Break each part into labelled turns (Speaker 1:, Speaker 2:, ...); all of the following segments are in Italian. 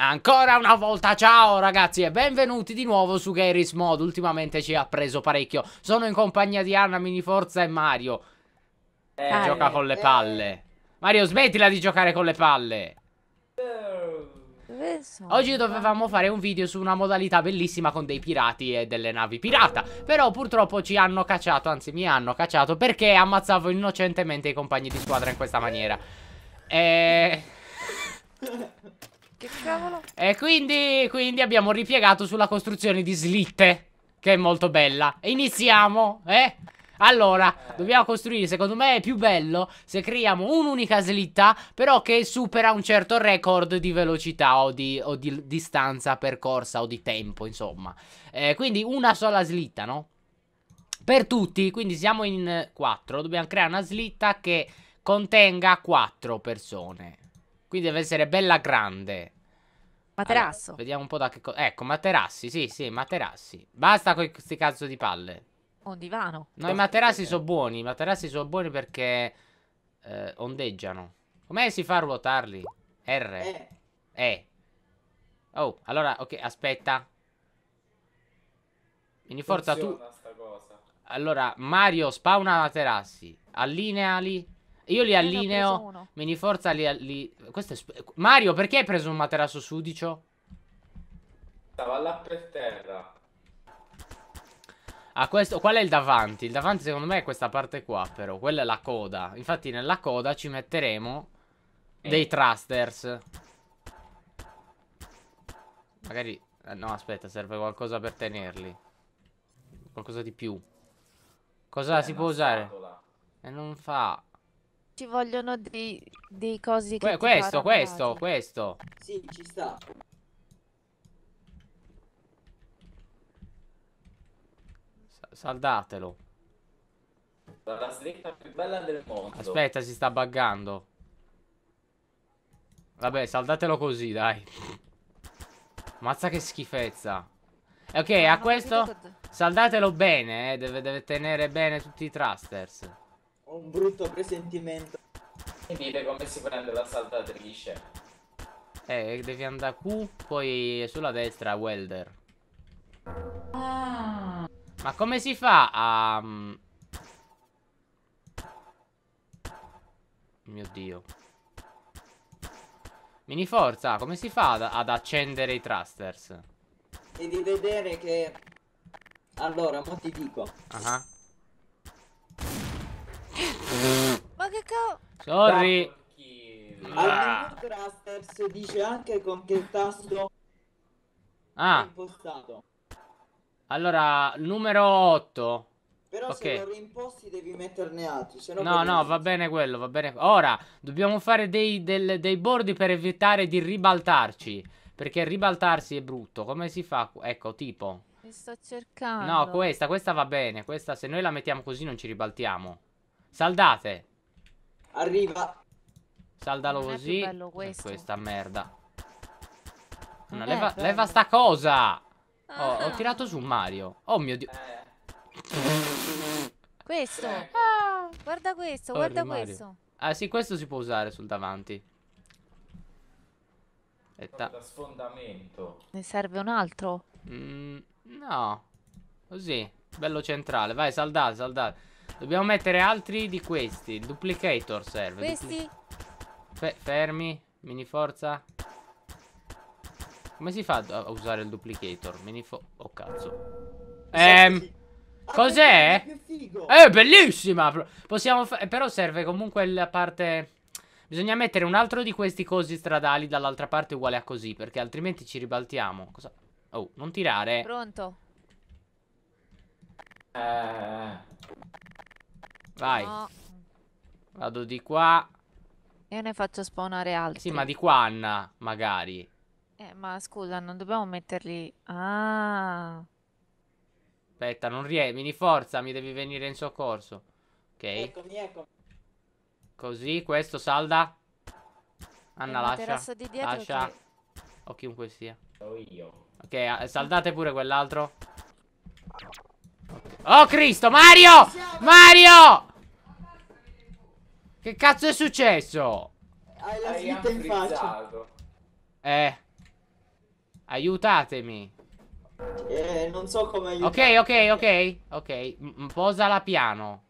Speaker 1: Ancora una volta ciao ragazzi e benvenuti di nuovo su Garry's Mod Ultimamente ci ha preso parecchio Sono in compagnia di Anna, Miniforza e Mario eh, Che gioca con le eh. palle Mario smettila di giocare con le palle Oggi dovevamo fare un video su una modalità bellissima con dei pirati e delle navi pirata Però purtroppo ci hanno cacciato, anzi mi hanno cacciato Perché ammazzavo innocentemente i compagni di squadra in questa maniera Eeeh Che cavolo? E quindi, quindi abbiamo ripiegato sulla costruzione di slitte, che è molto bella. Iniziamo, eh? Allora, dobbiamo costruire, secondo me è più bello se creiamo un'unica slitta, però che supera un certo record di velocità o di, o di distanza percorsa o di tempo, insomma. Eh, quindi una sola slitta, no? Per tutti, quindi siamo in 4, dobbiamo creare una slitta che contenga 4 persone. Quindi deve essere bella grande. Materasso. Allora, vediamo un po' da che cosa. Ecco, materassi, sì, sì, materassi. Basta con questi cazzo di palle.
Speaker 2: Un divano. No, Dove i materassi sono
Speaker 1: buoni. I materassi sono buoni perché eh, ondeggiano. Come si fa a ruotarli? R. Eh. E. Oh, allora, ok, aspetta. Vieni forza tu. Allora, Mario, spawna materassi. Allineali io li allineo. Miniforza li, li... Mario, perché hai preso un materasso sudicio?
Speaker 2: Stava là per terra.
Speaker 1: A ah, questo, qual è il davanti? Il davanti secondo me è questa parte qua però Quella è la coda Infatti nella coda ci metteremo eh. Dei thrusters Magari eh, No aspetta serve qualcosa per tenerli Qualcosa di più Cosa eh, si può usare? E non fa
Speaker 2: ci vogliono dei, dei cosi que che Questo, questo, questo. Sì, ci sta.
Speaker 1: Saldatelo.
Speaker 2: La slitta più bella del mondo. Aspetta, si
Speaker 1: sta buggando. Vabbè, saldatelo così, dai. Mazza che schifezza. Ok, a questo saldatelo bene, eh. deve, deve tenere bene tutti i thrusters.
Speaker 2: Ho un brutto presentimento. E dire come si prende la saltatrice.
Speaker 1: Eh, devi andare Q, poi sulla destra Welder.
Speaker 2: Ah.
Speaker 1: Ma come si fa a... Mm, mio Dio. Mini forza, come si fa ad, ad accendere i thrusters?
Speaker 2: Devi vedere che... Allora, mo ti dico. Ah. Uh -huh. Ma che cavolo?
Speaker 1: Sorry. Ah.
Speaker 2: Crusters dice anche con che
Speaker 1: tasto ah.
Speaker 2: impostato.
Speaker 1: Allora, numero 8. Però okay. se lo
Speaker 2: reimposti devi metterne altri. no, no, no va
Speaker 1: bene quello, va bene. Ora, dobbiamo fare dei, del, dei bordi per evitare di ribaltarci. Perché ribaltarsi è brutto. Come si fa? Ecco, tipo...
Speaker 2: Mi sto cercando. No, questa,
Speaker 1: questa va bene. Questa, se noi la mettiamo così non ci ribaltiamo. Saldate.
Speaker 2: Arriva.
Speaker 1: Saldalo non così. Questa merda. Una, leva, leva, sta cosa. Oh, ho ah. tirato su Mario. Oh mio dio. Questo. Ah. Guarda questo, Orri, guarda Mario. questo. Ah sì, questo si può usare sul davanti. Da sfondamento. Ne serve un altro? Mm, no. Così. Bello centrale. Vai, saldate, saldate. Dobbiamo mettere altri di questi. Il duplicator serve. Questi? Fe fermi. Mini forza. Come si fa a usare il duplicator? Mini forza Oh cazzo. Ehm... Ah, cos'è? È eh, bellissima! Possiamo eh, Però serve comunque la parte... Bisogna mettere un altro di questi cosi stradali dall'altra parte uguale a così, perché altrimenti ci ribaltiamo. Cosa... Oh, non tirare. Pronto. Eh... Vai. No. Vado di qua.
Speaker 2: Io ne faccio spawnare altri. Sì, ma di qua
Speaker 1: Anna, magari.
Speaker 2: Eh, ma scusa, non dobbiamo metterli... Ah.
Speaker 1: Aspetta, non riesco. Vieni forza, mi devi venire in soccorso. Ok. Eccomi, eccomi. Così, questo salda. Anna, lascia. Di lascia. Che... O chiunque sia. io. Ok, saldate pure quell'altro. Okay. Oh, Cristo, Mario! Mario! Che cazzo è successo?
Speaker 2: Hai la vita in faccia.
Speaker 1: Eh. Aiutatemi.
Speaker 2: Eh, non so come aiutarti. Ok,
Speaker 1: ok, ok. Ok, posala piano.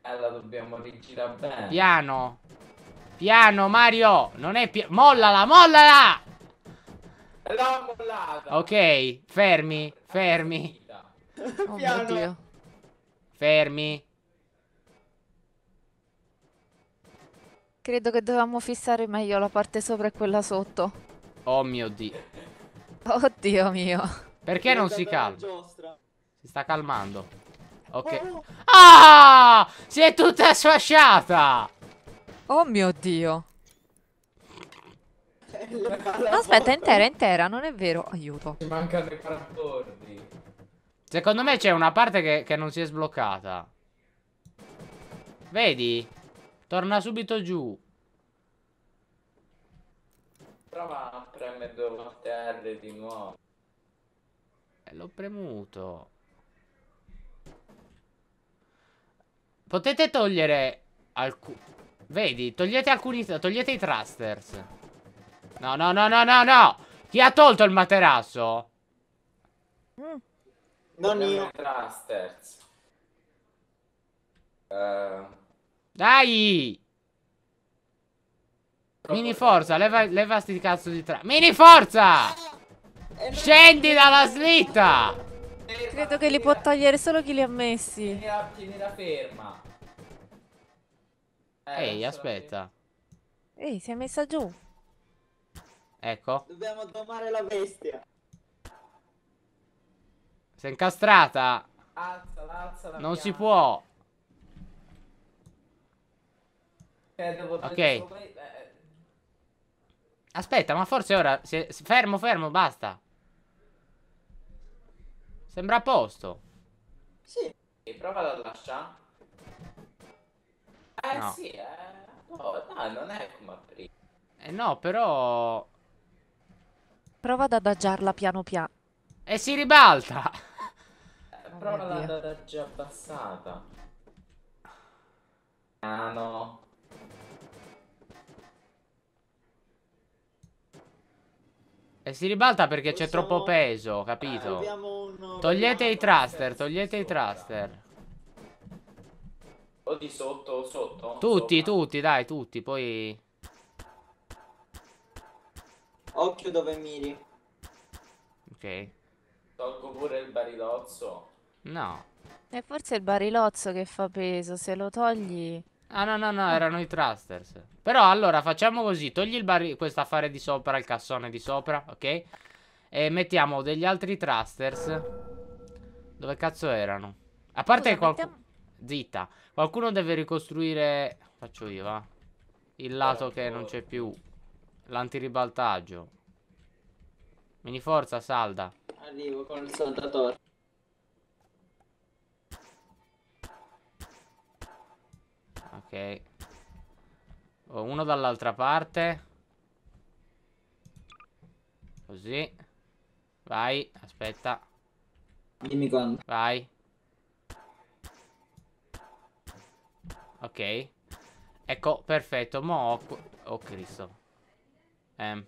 Speaker 1: Allora eh, dobbiamo rigirare bene. Piano. Piano, Mario. Non è piano. Mollala, mollala! L'ho mollata. Ok, fermi, fermi. Oh, piano. Fermi.
Speaker 2: Credo che dovevamo fissare meglio la parte sopra e quella sotto.
Speaker 1: Oh mio dio. Oddio mio. Perché non si calma? Si sta calmando. Ok. Oh. Ah! Si è tutta sfasciata! Oh mio dio.
Speaker 2: Aspetta, è intera, è
Speaker 1: intera, non è vero. Aiuto. Ci mancano i 14. Secondo me c'è una parte che, che non si è sbloccata. Vedi? Torna subito giù. Prova a premere due volte di nuovo. E eh, l'ho premuto. Potete togliere alcuni... Vedi, togliete alcuni... Togliete i thrusters. No, no, no, no, no, no! Chi ha tolto il materasso?
Speaker 2: Non io. Thrusters.
Speaker 1: Uh... Dai! Mini forza, leva, leva sti cazzo di tra... Mini forza! Eh, Scendi dalla slitta! Credo che li può togliere
Speaker 2: solo chi li ha messi.
Speaker 1: Tienila ferma. Eh, Ehi, aspetta.
Speaker 2: Ehi, si è messa giù. Ecco. Dobbiamo domare la bestia.
Speaker 1: Si è incastrata.
Speaker 2: Alza, alza la Non si può. ok. Eh, eh.
Speaker 1: Aspetta, ma forse ora... Se... Fermo, fermo, basta. Sembra a posto. Sì, prova a lasciare. Eh no. sì, eh. No, no, non è come prima. Eh no, però... Prova ad adagiarla piano piano. E si ribalta!
Speaker 2: Eh, prova oh ad adagiarla abbassata.
Speaker 1: Ah no. E si ribalta perché c'è troppo peso, capito? Eh, un... Togliete un... i thruster, togliete i thruster. O di sotto sotto. Tutti, sopra. tutti, dai, tutti, poi...
Speaker 2: Occhio dove miri.
Speaker 1: Ok. Tolgo pure il barilozzo. No. E forse è il barilozzo che fa peso, se lo togli... Ah no no no ah. erano i thrusters Però allora facciamo così Togli questo affare di sopra Il cassone di sopra ok E mettiamo degli altri thrusters Dove cazzo erano A parte qualcuno Zitta Qualcuno deve ricostruire Faccio io va Il lato che non c'è più L'antiribaltaggio Vieni forza salda
Speaker 2: Arrivo con il saltatore
Speaker 1: Ok oh, Uno dall'altra parte Così Vai, aspetta Dimmi quando Vai Ok Ecco, perfetto Mo' Oh Cristo eh.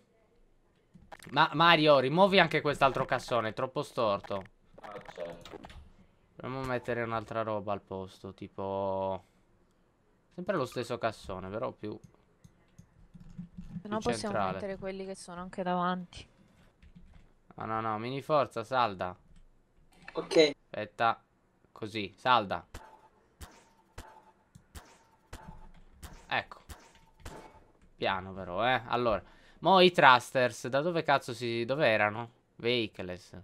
Speaker 1: Ma Mario, rimuovi anche quest'altro cassone È troppo storto Proviamo ah, certo. a mettere un'altra roba al posto Tipo Sempre lo stesso cassone, però più...
Speaker 2: Se no possiamo mettere quelli che sono anche davanti.
Speaker 1: No, no, no, mini forza, salda. Ok. Aspetta, così, salda. Ecco. Piano però, eh. Allora, mo i thrusters, da dove cazzo si... dove erano? Vehicles.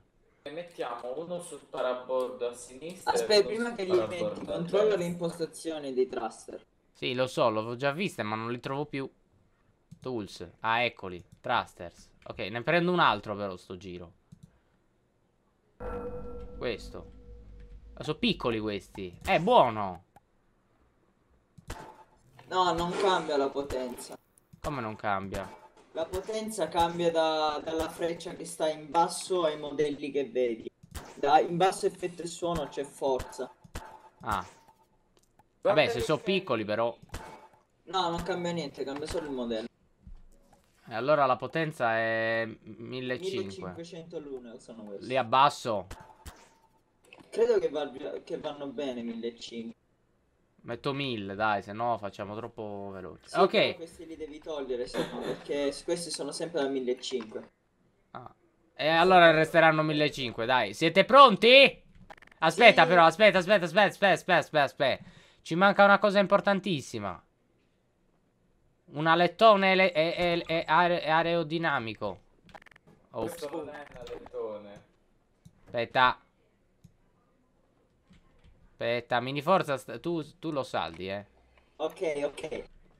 Speaker 1: mettiamo uno sul parabordo a sinistra. Aspetta, prima che li metti, controllo le
Speaker 2: impostazioni dei thruster.
Speaker 1: Sì, lo so, l'ho già vista, ma non li trovo più. Tools. Ah, eccoli. Trusters. Ok, ne prendo un altro però sto giro. Questo. Ma sono piccoli questi. È eh, buono.
Speaker 2: No, non cambia la potenza.
Speaker 1: Come non cambia?
Speaker 2: La potenza cambia da, dalla freccia che sta in basso ai modelli che vedi. Da, in basso effetto e suono c'è forza.
Speaker 1: Ah. Vabbè, se sono piccoli però.
Speaker 2: No, non cambia niente, cambia solo il modello.
Speaker 1: E allora la potenza è 1500.
Speaker 2: 1500 l'uno sono questi. Li
Speaker 1: abbasso.
Speaker 2: Credo che, che vanno bene 1500.
Speaker 1: Metto 1000, dai, se no facciamo troppo veloce. Sì, ok.
Speaker 2: Questi li devi togliere, sono, perché questi sono sempre da 1500.
Speaker 1: Ah. E allora resteranno 1500, dai. Siete pronti? Aspetta sì. però, aspetta, aspetta, aspetta, aspetta, aspetta, aspetta. aspetta. Ci manca una cosa importantissima. Un alettone ele- e- e- are aerodinamico. Ops. Oh.
Speaker 2: non è un alettone.
Speaker 1: Aspetta. Aspetta, miniforza, tu, tu lo saldi, eh.
Speaker 2: Ok, ok.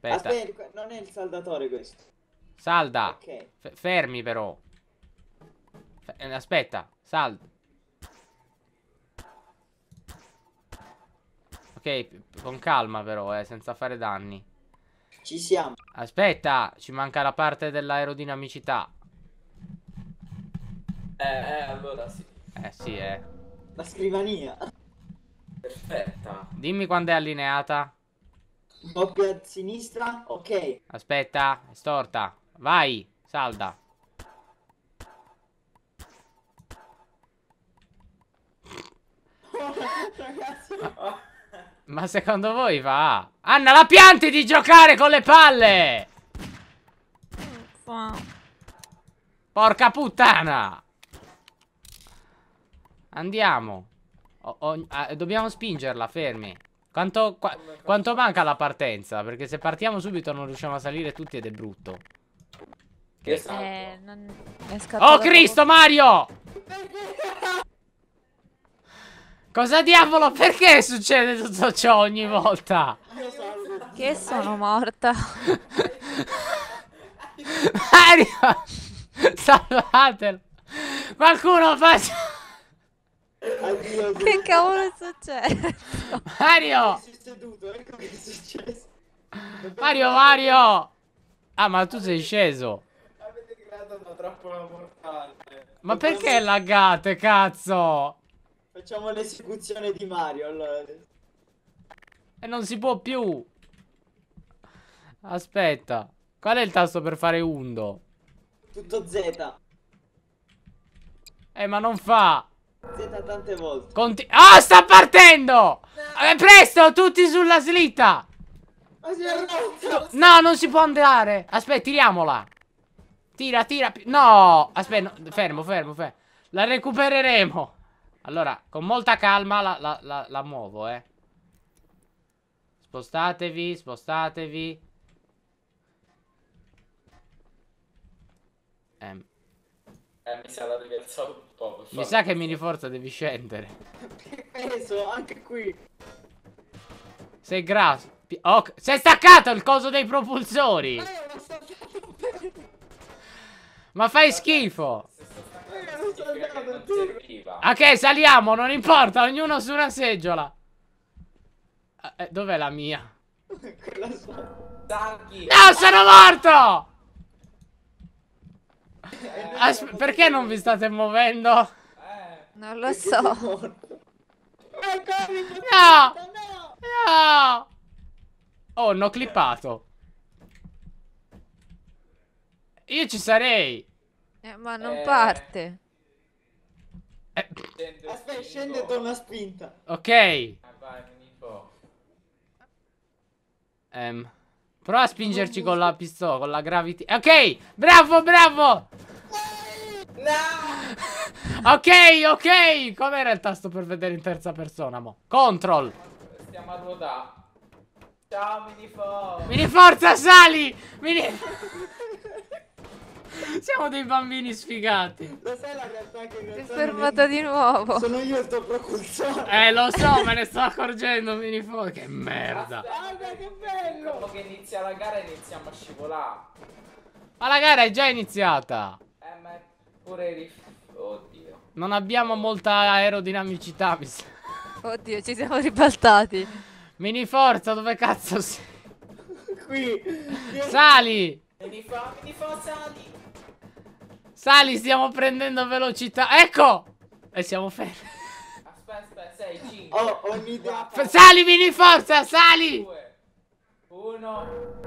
Speaker 1: Aspetta. Aspetta,
Speaker 2: non è il saldatore questo.
Speaker 1: Salda. Okay. Fermi però. F eh, aspetta, salda. con calma però, eh, senza fare danni. Ci siamo. Aspetta, ci manca la parte dell'aerodinamicità.
Speaker 2: Eh, eh, allora sì. Eh, sì, eh. La scrivania. Perfetta.
Speaker 1: Dimmi quando è allineata.
Speaker 2: Doppia a sinistra, ok.
Speaker 1: Aspetta, è storta. Vai, salda.
Speaker 2: Ragazzi.
Speaker 1: Ma secondo voi va? Anna, la pianti di giocare con le palle! Porca puttana! Andiamo. O, o, a, dobbiamo spingerla, fermi. Quanto, qua, quanto manca la partenza? Perché se partiamo subito non riusciamo a salire tutti ed è brutto. Che
Speaker 2: eh, non... è oh Cristo, Mario!
Speaker 1: Cosa diavolo? Perché succede tutto ciò ogni volta?
Speaker 2: Che sono morta.
Speaker 1: Mario! Salvatelo! Qualcuno faccia... Che cavolo è successo? Mario!
Speaker 2: Mario, Mario!
Speaker 1: Ah, ma tu sei sceso. Ma perché laggate, cazzo?
Speaker 2: Facciamo l'esecuzione di Mario allora.
Speaker 1: E non si può più. Aspetta. Qual è il tasto per fare undo? Tutto Z. Eh, ma non fa.
Speaker 2: Z tante volte.
Speaker 1: Conti oh, sta partendo! No. Eh, presto, tutti sulla slitta!
Speaker 2: Ma si è rotto!
Speaker 1: No, non si può andare. Aspetta, tiriamola. Tira, tira. No, aspetta, no. fermo, fermo, fermo. La recupereremo. Allora, con molta calma la, la, la, la muovo, eh. Spostatevi, spostatevi. Eh.
Speaker 2: eh mi sa la diversa un po'. Mi sa che
Speaker 1: mi riforza devi scendere.
Speaker 2: Che peso,
Speaker 1: anche qui. Sei grasso. Oh, si staccato il coso dei propulsori. Eh, ma fai schifo. Ah, ok, saliamo, non importa, ognuno su una seggiola. Ah, eh, Dov'è la mia? Quella sua. No, sono morto! Asp perché non vi state muovendo? Non lo so. No! No! Oh, hanno clippato. Io ci sarei.
Speaker 2: Eh, ma non eh. parte. Eh. Aspetta, scende e torna spinta.
Speaker 1: Ok. Ah, ehm. Prova a spingerci con la pistola, con la gravity. Ok, bravo, bravo. No. ok, ok. Com'era il tasto per vedere in terza persona, mo? Control. Stiamo a ruotare. Ciao, mini forza. Mini forza, sali. Mini... Siamo dei bambini sfigati.
Speaker 2: Lo sai la realtà che in realtà fermata di
Speaker 1: nuovo. Sono io il tuo propulsore. Eh, lo so, me ne sto accorgendo, mini minifoglio. Che merda. Ah, guarda, che bello. Dopo che inizia la gara iniziamo a scivolare. Ma la gara è già iniziata. Eh, ma è pure rif... Oddio. Non abbiamo molta aerodinamicità, mi sa. Oddio, ci siamo ribaltati. Mini forza, dove cazzo sei? Qui. Sali. Minifa, minifa, sali. Sali, stiamo prendendo velocità. Ecco! E siamo fermi. Aspetta, sei, cinque. Oh,
Speaker 2: ho un'idea.
Speaker 1: Sali, vieni forza, sali! Due.
Speaker 2: Uno.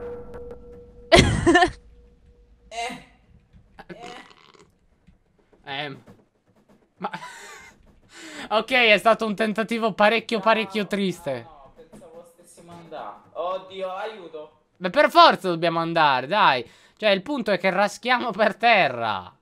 Speaker 1: eh. Eh. eh. Ma... ok, è stato un tentativo parecchio, parecchio triste. No, no, pensavo stessimo andando. Oddio, aiuto. Beh, per forza dobbiamo andare, dai. Cioè, il punto è che raschiamo per terra.